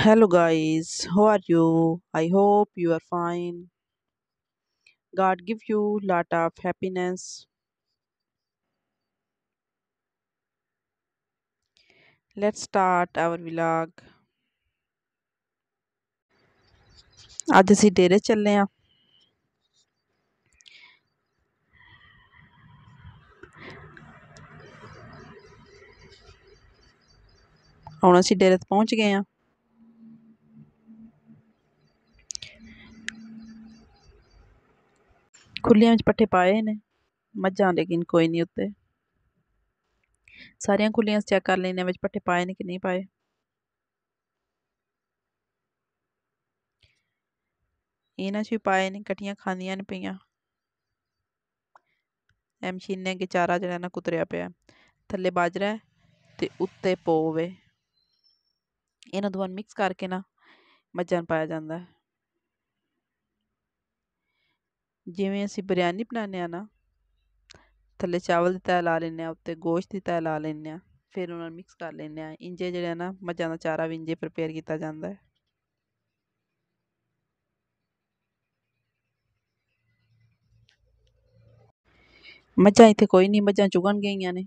hello guys how are you i hope you are fine god give you lot of happiness let's start our vlog ਅੱਜ ਅਸੀਂ ਡੇਰੇ ਚੱਲੇ ਆ ਹੁਣ ਅਸੀਂ ਡੇਰੇ ਤੇ ਪਹੁੰਚ ਗਏ ਆ ਖੁੱਲੀਆਂ ਵਿੱਚ ਪੱਠੇ ਪਾਏ ਨੇ ਮੱਝਾਂ ਲੇਕਿਨ ਕੋਈ ਨਹੀਂ ਉੱਤੇ ਸਾਰੀਆਂ ਖੁੱਲੀਆਂ ਚੈੱਕ ਕਰ ਲੈਣੇ ਵਿੱਚ ਪੱਠੇ ਪਾਏ ਨੇ ਕਿ ਨਹੀਂ ਪਾਏ ਇਹਨਾਂ 'ਚ ਪਾਏ ਨੇ ਕਟੀਆਂ ਖਾਂਦੀਆਂ ਨੇ ਪਈਆਂ ਐ ਨੇ ਕੇ ਚਾਰਾ ਜਿਹੜਾ ਨਾ ਕੁਤਰਿਆ ਪਿਆ ਥੱਲੇ ਬਾਜਰਾ ਤੇ ਉੱਤੇ ਪੋਵੇ ਇਹਨਾਂ ਦੋਵਾਂ ਮਿਕਸ ਕਰਕੇ ਨਾ ਮੱਝਾਂ ਪਾਇਆ ਜਾਂਦਾ ਹੈ ਜਿਵੇਂ ਅਸੀਂ ਬਰੀਆਨੀ ਬਣਾਉਂਦੇ ਆ ਨਾ ਥੱਲੇ ਚਾਵਲ ਦੀ ਤਾਇ ਲਾ ਲੈਂਦੇ ਆ ਉੱਤੇ ਗੋਸ਼ਤ ਦੀ ਤਾਇ ਲਾ ਲੈਂਦੇ ਆ ਫਿਰ ਉਹਨਾਂ ਨੂੰ ਮਿਕਸ ਕਰ ਲੈਂਦੇ ਆ ਇੰਜੇ ਜਿਹੜਾ ਨਾ ਮੱਝਾਂ ਦਾ ਚਾਰਾ ਵੀ ਇੰਜੇ ਪ੍ਰਿਪੇਅਰ ਕੀਤਾ ਜਾਂਦਾ ਹੈ ਮੱਝਾਂ ਇੱਥੇ ਕੋਈ ਨਹੀਂ ਮੱਝਾਂ ਚੁਗਣ ਗਈਆਂ ਨੇ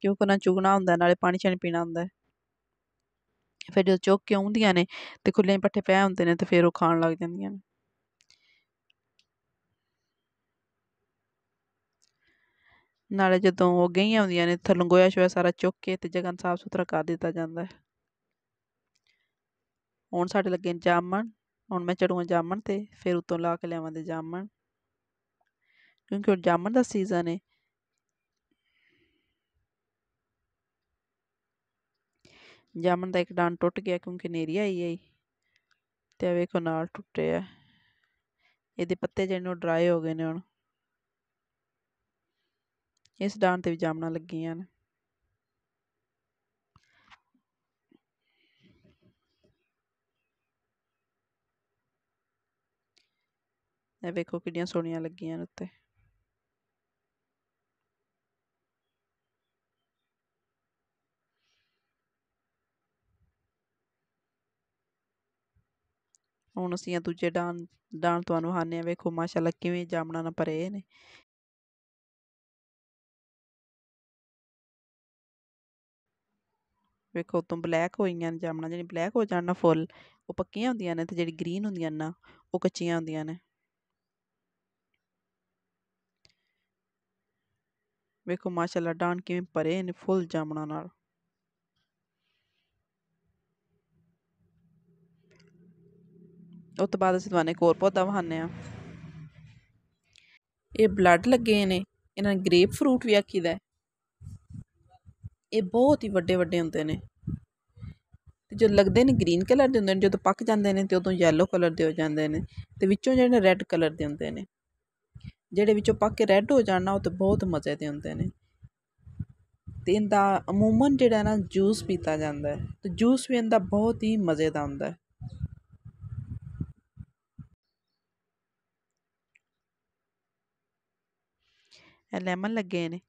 ਕਿਉਂਕਿ ਉਹਨਾਂ ਚੁਗਣਾ ਹੁੰਦਾ ਨਾਲੇ ਪਾਣੀ ਛਣ ਪੀਣਾ ਹੁੰਦਾ ਫਿਰ ਜਦੋਂ ਚੁੱਕ ਕੇ ਆਉਂਦੀਆਂ ਨੇ ਤੇ ਖੁੱਲੇ ਪੱਠੇ ਪਏ ਹੁੰਦੇ ਨੇ ਤੇ ਫਿਰ ਉਹ ਖਾਣ ਲੱਗ ਜਾਂਦੀਆਂ ਨੇ ਨਾਲੇ ਜਦੋਂ ਉਹ ਗਈਆਂ ਹੁੰਦੀਆਂ ਨੇ ਥੱਲੋਂ ਗੋਇਆ ਸ਼ੋਇਆ ਸਾਰਾ ਚੁੱਕ ਕੇ ਤੇ ਜਗਨ ਸਾਫ਼ ਸੁਥਰਾ ਕਰ ਦਿੱਤਾ ਜਾਂਦਾ ਹੈ ਹੁਣ ਸਾਡੇ ਲੱਗੇ ਜਾਮਣ ਹੁਣ ਮੈਂ ਚੜੂਆਂ ਜਾਮਣ ਤੇ ਫਿਰ ਉਤੋਂ ਲਾ ਕੇ ਲਿਆਵਾਂ ਦੇ ਜਾਮਣ ਕਿਉਂਕਿ ਉਹ ਜਾਮਣ ਦਾ ਸੀਜ਼ਨ ਹੈ ਜਾਮਣ ਦਾ ਇੱਕ ਡਾਂ ਟੁੱਟ ਗਿਆ ਕਿਉਂਕਿ ਨੇਰੀ ਆਈ ਹੈ ਤੇ ਵੇਖੋ ਨਾਲ ਟੁੱਟੇ ਆ ਇਹਦੇ ਪੱਤੇ ਜਿਹੜੇ ਡਰਾਈ ਹੋ ਗਏ ਨੇ ਹੁਣ ਇਸ ਡਾਂਟ 'ਤੇ ਵੀ ਜਾਮਣਾ ਲੱਗੀਆਂ ਨੇ ਇਹ ਵੇਖੋ ਕਿੰਨੀਆਂ ਸੋਹਣੀਆਂ ਲੱਗੀਆਂ ਨੇ ਉੱਤੇ ਹੁਣ ਅਸੀਂ ਆ ਦੂਜੇ ਡਾਂਟ ਡਾਂਟ ਤੁਹਾਨੂੰ ਹਾਨੇ ਆ ਵੇਖੋ ਮਾਸ਼ਾਅੱਲਾ ਕਿਵੇਂ ਜਾਮਣਾ ਨਾ ਭਰੇ ਨੇ ਵੇਖੋ ਉਤੋਂ ਬਲੈਕ ਹੋਈਆਂ ਨੇ ਜਾਮਣਾ ਜਿਹੜੀ ਬਲੈਕ ਹੋ ਜਾਣ ਨਾਲ ਫੁੱਲ ਉਹ ਪੱਕੀਆਂ ਹੁੰਦੀਆਂ ਨੇ ਤੇ ਜਿਹੜੀ ਗ੍ਰੀਨ ਹੁੰਦੀਆਂ ਨਾ ਉਹ ਕੱਚੀਆਂ ਹੁੰਦੀਆਂ ਨੇ ਵੇਖੋ ਮਾਸ਼ਾਅੱਲਾ ਡਾਨ ਕਿਵੇਂ ਭਰੇ ਨੇ ਫੁੱਲ ਜਾਮਣਾ ਨਾਲ ਉਤੋਂ ਬਾਅਦ ਅਸੀਂ ਤੁਹਾਨੂੰ ਇੱਕ ਹੋਰ ਪੌਦਾ ਵਹਾਨੇ ਆ ਇਹ ਬਲੱਡ ਲੱਗੇ ਨੇ ਇਹਨਾਂ ਗ੍ਰੇਪ ਫਰੂਟ ਵੀ ਆਖੀਦਾ ਇਹ ਬਹੁਤ ਹੀ ਵੱਡੇ ਵੱਡੇ ਹੁੰਦੇ ਨੇ ਤੇ ਜੋ ਲੱਗਦੇ ਨੇ ਗ੍ਰੀਨ ਕਲਰ ਦੇ ਹੁੰਦੇ ਨੇ ਜਦੋਂ ਪੱਕ ਜਾਂਦੇ ਨੇ ਤੇ ਉਦੋਂ ਯੈਲੋ ਕਲਰ ਦੇ ਹੋ ਜਾਂਦੇ ਨੇ ਤੇ ਵਿੱਚੋਂ ਜਿਹੜੇ ਰੈੱਡ ਕਲਰ ਦੇ ਹੁੰਦੇ ਨੇ ਜਿਹੜੇ ਵਿੱਚੋਂ ਪੱਕ ਕੇ ਰੈੱਡ ਹੋ ਜਾਣਾ ਉਹ ਤੇ ਬਹੁਤ ਮਜ਼ੇ ਦੇ ਹੁੰਦੇ ਨੇ ਤੇ ਇਹਦਾ ਅਮੂਮਨ ਜਿਹੜਾ ਨਾ ਜੂਸ ਪੀਤਾ ਜਾਂਦਾ ਹੈ ਤੇ ਜੂਸ ਵੀ ਇਹਦਾ ਬਹੁਤ ਹੀ ਮਜ਼ੇ ਦਾ ਹੁੰਦਾ ਹੈ ਇਹ ਲੈਮਨ ਲੱਗੇ ਨੇ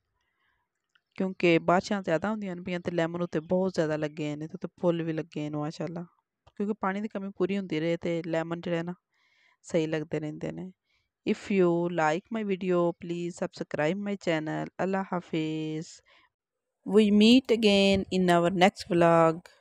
ਕਿਉਂਕਿ ਬਾਰਿਸ਼ਾਂ ਜ਼ਿਆਦਾ ਹੁੰਦੀਆਂ ਹਨ ਪਈਆਂ ਤੇ ਲੈਮਨ ਉੱਤੇ ਬਹੁਤ ਜ਼ਿਆਦਾ ਲੱਗੇ ਨੇ ਤੇ ਫੁੱਲ ਵੀ ਲੱਗੇ ਨੇ ਮਾਸ਼ਾਅੱਲਾ ਕਿਉਂਕਿ ਪਾਣੀ ਦੀ ਕਮੀ ਪੂਰੀ ਹੁੰਦੀ ਰਹੇ ਤੇ ਲੈਮਨ ਜਿਹੜਾ ਨਾ ਸਹੀ ਲੱਗਦੇ ਰਹਿੰਦੇ ਨੇ if you like my video please subscribe my channel ਅੱਲਾ ਹਾਫਿਜ਼ we meet again in our next vlog